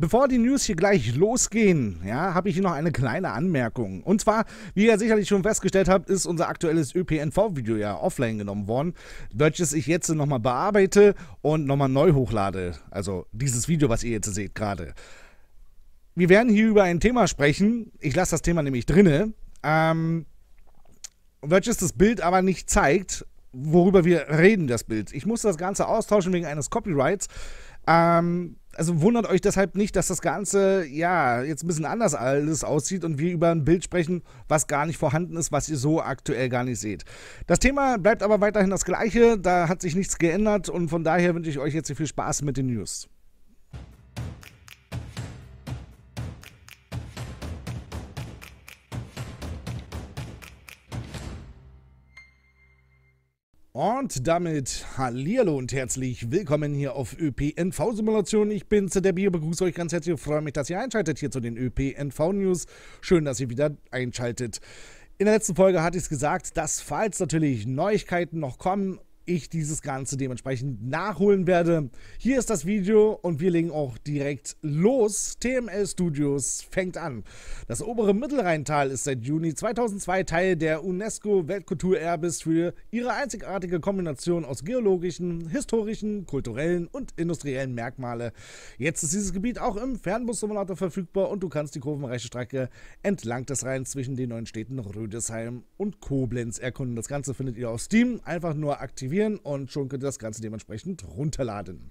Bevor die News hier gleich losgehen, ja, habe ich hier noch eine kleine Anmerkung. Und zwar, wie ihr sicherlich schon festgestellt habt, ist unser aktuelles ÖPNV-Video ja offline genommen worden, welches ich jetzt nochmal bearbeite und nochmal neu hochlade. Also dieses Video, was ihr jetzt seht gerade. Wir werden hier über ein Thema sprechen. Ich lasse das Thema nämlich drinne. Ähm, welches das Bild aber nicht zeigt, worüber wir reden, das Bild. Ich muss das Ganze austauschen wegen eines Copyrights. Ähm, also wundert euch deshalb nicht, dass das Ganze ja jetzt ein bisschen anders alles aussieht und wir über ein Bild sprechen, was gar nicht vorhanden ist, was ihr so aktuell gar nicht seht. Das Thema bleibt aber weiterhin das gleiche, da hat sich nichts geändert und von daher wünsche ich euch jetzt viel Spaß mit den News. Und damit hallo und herzlich willkommen hier auf ÖPNV-Simulation. Ich bin Zedebi und begrüße euch ganz herzlich und freue mich, dass ihr einschaltet hier zu den ÖPNV-News. Schön, dass ihr wieder einschaltet. In der letzten Folge hatte ich es gesagt, dass falls natürlich Neuigkeiten noch kommen ich dieses Ganze dementsprechend nachholen werde. Hier ist das Video und wir legen auch direkt los. TML Studios fängt an. Das obere Mittelrheintal ist seit Juni 2002 Teil der UNESCO-Weltkulturerbes für ihre einzigartige Kombination aus geologischen, historischen, kulturellen und industriellen Merkmale. Jetzt ist dieses Gebiet auch im Fernbus-Simulator verfügbar und du kannst die kurvenreiche Strecke entlang des Rheins zwischen den neuen Städten Rödesheim und Koblenz erkunden. Das Ganze findet ihr auf Steam. Einfach nur aktivieren installieren und schon könnt ihr das Ganze dementsprechend runterladen.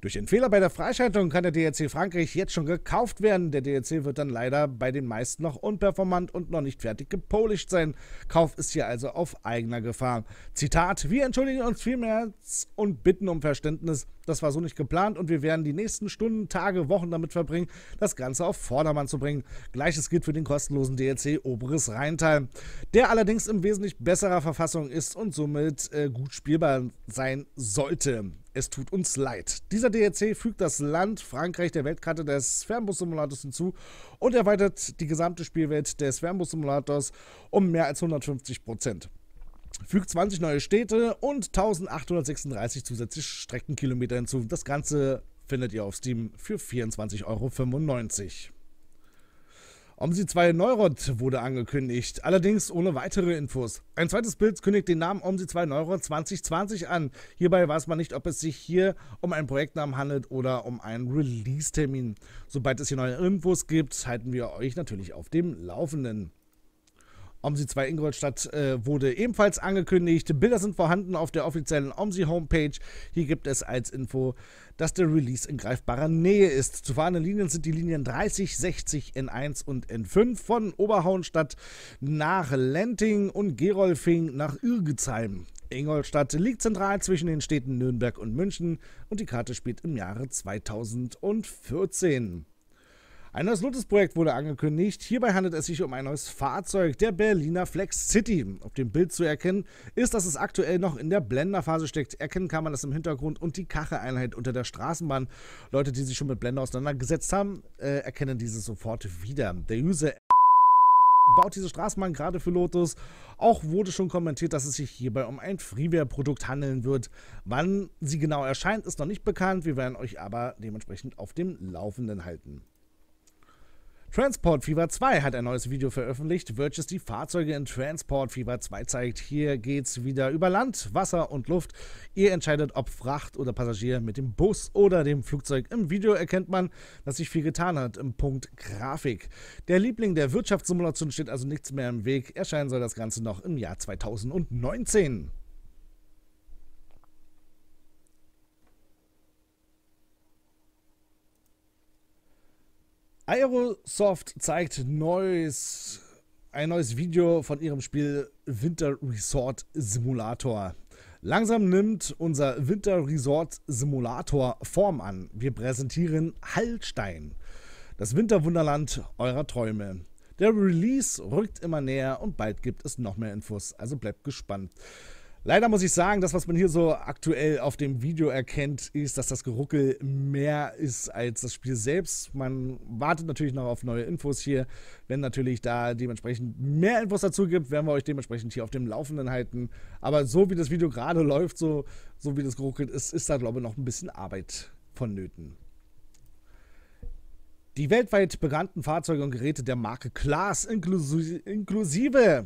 Durch den Fehler bei der Freischaltung kann der DLC Frankreich jetzt schon gekauft werden. Der DLC wird dann leider bei den meisten noch unperformant und noch nicht fertig gepolished sein. Kauf ist hier also auf eigener Gefahr. Zitat, wir entschuldigen uns vielmals und bitten um Verständnis, das war so nicht geplant und wir werden die nächsten Stunden, Tage, Wochen damit verbringen, das Ganze auf Vordermann zu bringen. Gleiches gilt für den kostenlosen DLC Oberes Rheintal, der allerdings in wesentlich besserer Verfassung ist und somit äh, gut spielbar sein sollte. Es tut uns leid. Dieser DLC fügt das Land Frankreich der Weltkarte des Fernbus-Simulators hinzu und erweitert die gesamte Spielwelt des Fernbus-Simulators um mehr als 150 Prozent fügt 20 neue Städte und 1836 zusätzliche Streckenkilometer hinzu. Das Ganze findet ihr auf Steam für 24,95 Euro. Omsi 2 Neurot wurde angekündigt, allerdings ohne weitere Infos. Ein zweites Bild kündigt den Namen Omsi 2 Neurot 2020 an. Hierbei weiß man nicht, ob es sich hier um einen Projektnamen handelt oder um einen Release-Termin. Sobald es hier neue Infos gibt, halten wir euch natürlich auf dem Laufenden. OMSI 2 Ingolstadt äh, wurde ebenfalls angekündigt. Bilder sind vorhanden auf der offiziellen OMSI Homepage. Hier gibt es als Info, dass der Release in greifbarer Nähe ist. Zu fahrenden Linien sind die Linien 30, 60, N1 und N5 von Oberhauenstadt nach Lenting und Gerolfing nach Ürgezheim. Ingolstadt liegt zentral zwischen den Städten Nürnberg und München und die Karte spielt im Jahre 2014. Ein neues Lotus-Projekt wurde angekündigt. Hierbei handelt es sich um ein neues Fahrzeug der Berliner Flex City. Auf dem Bild zu erkennen ist, dass es aktuell noch in der Blenderphase steckt. Erkennen kann man das im Hintergrund und die Kacheleinheit unter der Straßenbahn. Leute, die sich schon mit Blender auseinandergesetzt haben, äh, erkennen diese sofort wieder. Der User baut diese Straßenbahn gerade für Lotus. Auch wurde schon kommentiert, dass es sich hierbei um ein Freeware-Produkt handeln wird. Wann sie genau erscheint, ist noch nicht bekannt. Wir werden euch aber dementsprechend auf dem Laufenden halten. Transport Fever 2 hat ein neues Video veröffentlicht, welches die Fahrzeuge in Transport Fever 2 zeigt. Hier geht's wieder über Land, Wasser und Luft. Ihr entscheidet, ob Fracht oder Passagier mit dem Bus oder dem Flugzeug. Im Video erkennt man, dass sich viel getan hat im Punkt Grafik. Der Liebling der Wirtschaftssimulation steht also nichts mehr im Weg. Erscheinen soll das Ganze noch im Jahr 2019. Aerosoft zeigt neues, ein neues Video von ihrem Spiel Winter Resort Simulator. Langsam nimmt unser Winter Resort Simulator Form an. Wir präsentieren Hallstein, das Winterwunderland eurer Träume. Der Release rückt immer näher und bald gibt es noch mehr Infos, also bleibt gespannt. Leider muss ich sagen, das, was man hier so aktuell auf dem Video erkennt, ist, dass das Geruckel mehr ist als das Spiel selbst. Man wartet natürlich noch auf neue Infos hier. Wenn natürlich da dementsprechend mehr Infos dazu gibt, werden wir euch dementsprechend hier auf dem Laufenden halten. Aber so wie das Video gerade läuft, so, so wie das geruckelt ist, ist da, glaube ich, noch ein bisschen Arbeit vonnöten. Die weltweit bekannten Fahrzeuge und Geräte der Marke Class inklusive,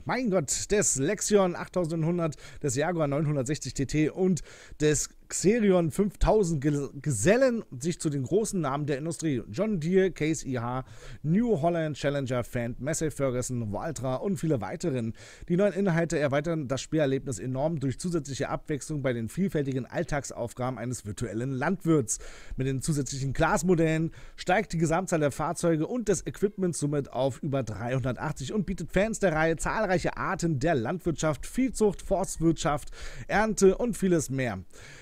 mein Gott, des Lexion 8100, des Jaguar 960 TT und des Xerion 5000 Gesellen sich zu den großen Namen der Industrie. John Deere, Case IH, New Holland, Challenger, Fendt, Massey Ferguson, Valtra und viele weiteren. Die neuen Inhalte erweitern das Spielerlebnis enorm durch zusätzliche Abwechslung bei den vielfältigen Alltagsaufgaben eines virtuellen Landwirts. Mit den zusätzlichen Glasmodellen steigt die Gesamtzahl der Fahrzeuge und des Equipments somit auf über 380 und bietet Fans der Reihe zahlreiche Arten der Landwirtschaft, Viehzucht, Forstwirtschaft, Ernte und vieles mehr.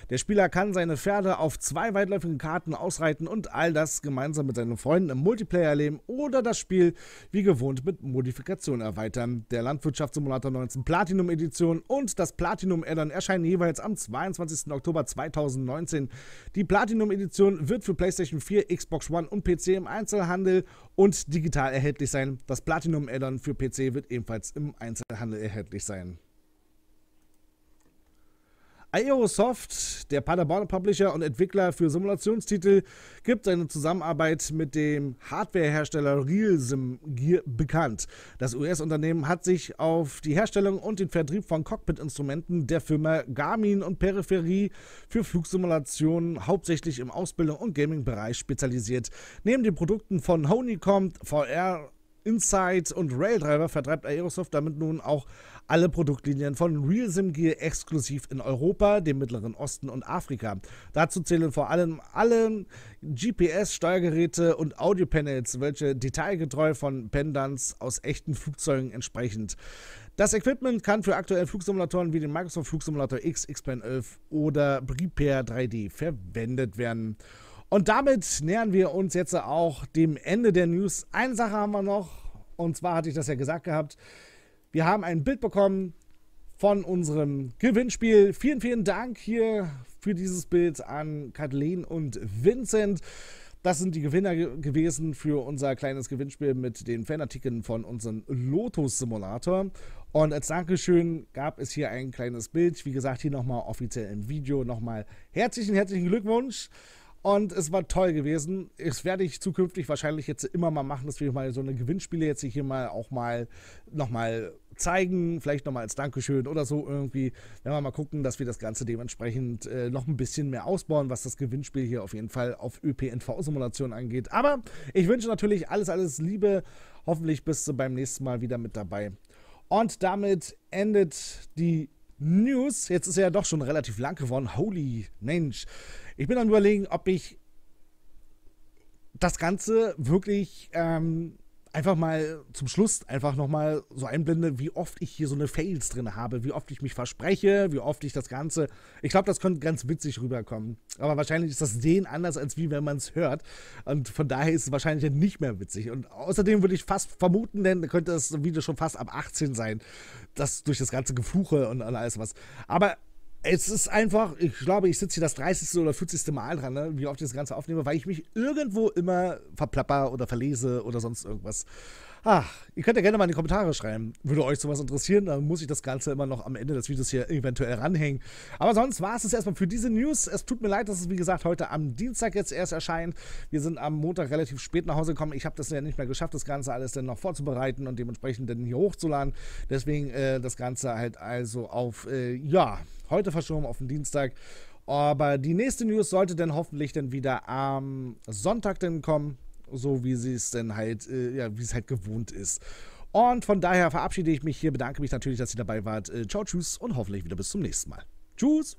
Der Spieler kann seine Pferde auf zwei weitläufigen Karten ausreiten und all das gemeinsam mit seinen Freunden im Multiplayer erleben oder das Spiel wie gewohnt mit Modifikationen erweitern. Der Landwirtschaftssimulator 19 Platinum Edition und das Platinum Addon erscheinen jeweils am 22. Oktober 2019. Die Platinum Edition wird für PlayStation 4, Xbox One und PC im Einzelhandel und digital erhältlich sein. Das Platinum Addon für PC wird ebenfalls im Einzelhandel erhältlich sein. Aerosoft, der Paderborn Publisher und Entwickler für Simulationstitel, gibt seine Zusammenarbeit mit dem Hardwarehersteller RealSim Gear bekannt. Das US-Unternehmen hat sich auf die Herstellung und den Vertrieb von Cockpit-Instrumenten der Firma Garmin und Peripherie für Flugsimulationen hauptsächlich im Ausbildung- und Gaming-Bereich spezialisiert. Neben den Produkten von Honeycomb, VR Inside und Raildriver vertreibt Aerosoft damit nun auch alle Produktlinien von RealSim Gear exklusiv in Europa, dem Mittleren Osten und Afrika. Dazu zählen vor allem alle GPS-Steuergeräte und Audio-Panels, welche detailgetreu von Pendants aus echten Flugzeugen entsprechend. Das Equipment kann für aktuelle Flugsimulatoren wie den Microsoft Flugsimulator X, X-Plane 11 oder Prepare 3D verwendet werden. Und damit nähern wir uns jetzt auch dem Ende der News. Eine Sache haben wir noch, und zwar hatte ich das ja gesagt gehabt. Wir haben ein Bild bekommen von unserem Gewinnspiel. Vielen, vielen Dank hier für dieses Bild an Kathleen und Vincent. Das sind die Gewinner gewesen für unser kleines Gewinnspiel mit den Fanartikeln von unserem Lotus-Simulator. Und als Dankeschön gab es hier ein kleines Bild. Wie gesagt, hier nochmal offiziell im Video. Nochmal herzlichen, herzlichen Glückwunsch. Und es war toll gewesen. Das werde ich zukünftig wahrscheinlich jetzt immer mal machen, dass wir mal so eine Gewinnspiele jetzt hier mal auch mal nochmal zeigen, vielleicht nochmal als Dankeschön oder so irgendwie. Wenn wir mal gucken, dass wir das Ganze dementsprechend äh, noch ein bisschen mehr ausbauen, was das Gewinnspiel hier auf jeden Fall auf ÖPNV-Simulation angeht. Aber ich wünsche natürlich alles, alles Liebe. Hoffentlich bist du beim nächsten Mal wieder mit dabei. Und damit endet die News. Jetzt ist er ja doch schon relativ lang geworden. Holy Mensch. Ich bin am überlegen, ob ich das Ganze wirklich ähm, einfach mal zum Schluss einfach nochmal so einblende, wie oft ich hier so eine Fails drin habe, wie oft ich mich verspreche, wie oft ich das Ganze. Ich glaube, das könnte ganz witzig rüberkommen. Aber wahrscheinlich ist das Sehen anders, als wie wenn man es hört. Und von daher ist es wahrscheinlich nicht mehr witzig. Und außerdem würde ich fast vermuten, denn könnte das Video schon fast ab 18 sein, das durch das ganze Gefuche und alles was. Aber es ist einfach, ich glaube, ich sitze hier das 30. oder 40. Mal dran, ne, wie oft ich das Ganze aufnehme, weil ich mich irgendwo immer verplapper oder verlese oder sonst irgendwas. Ach, ihr könnt ja gerne mal in die Kommentare schreiben. Würde euch sowas interessieren, dann muss ich das Ganze immer noch am Ende des Videos hier eventuell ranhängen. Aber sonst war es das erstmal für diese News. Es tut mir leid, dass es wie gesagt heute am Dienstag jetzt erst erscheint. Wir sind am Montag relativ spät nach Hause gekommen. Ich habe das ja nicht mehr geschafft, das Ganze alles dann noch vorzubereiten und dementsprechend dann hier hochzuladen. Deswegen äh, das Ganze halt also auf, äh, ja, heute verschoben auf den Dienstag. Aber die nächste News sollte dann hoffentlich dann wieder am Sonntag dann kommen, so wie sie es denn halt, äh, ja, wie es halt gewohnt ist. Und von daher verabschiede ich mich hier, bedanke mich natürlich, dass ihr dabei wart. Äh, ciao, tschüss und hoffentlich wieder bis zum nächsten Mal. Tschüss!